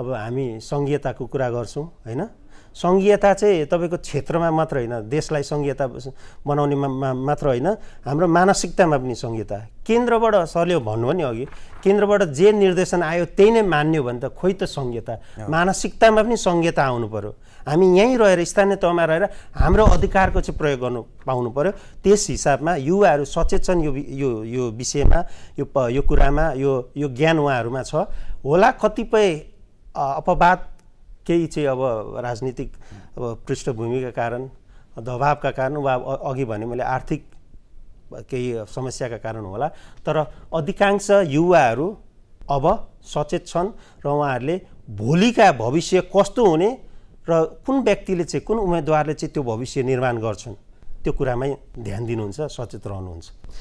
अब हामी सङ्घीयताको कुरा गर्छौँ होइन सङ्घीयता चाहिँ तपाईँको क्षेत्रमा मात्र होइन देशलाई सङ्घीयता बनाउने मा, मात्र होइन हाम्रो मानसिकतामा पनि सङ्घीयता केन्द्रबाट सरले भन्नुभयो नि अघि केन्द्रबाट जे निर्देशन आयो त्यही नै मान्यो भने त खोइ त सङ्घीयता मानसिकतामा पनि सङ्घीयता आउनु पऱ्यो हामी यहीँ रहेर स्थानीय तहमा रहेर हाम्रो अधिकारको चाहिँ प्रयोग गर्नु पाउनु पऱ्यो त्यस हिसाबमा युवाहरू सचेत छन् यो यो यो विषयमा यो यो कुरामा यो यो ज्ञान उहाँहरूमा छ होला कतिपय अपवाद केही चाहिँ अब राजनीतिक अब पृष्ठभूमिका कारण दबावका कारण वा अघि भने मैले आर्थिक केही समस्याका कारण होला तर अधिकांश युवाहरू अब सचेत छन् र उहाँहरूले भोलिका भविष्य कस्तो हुने र कुन व्यक्तिले चाहिँ कुन उम्मेदवारले चाहिँ त्यो भविष्य निर्माण गर्छन् त्यो कुरामै ध्यान दिनुहुन्छ सचेत रहनुहुन्छ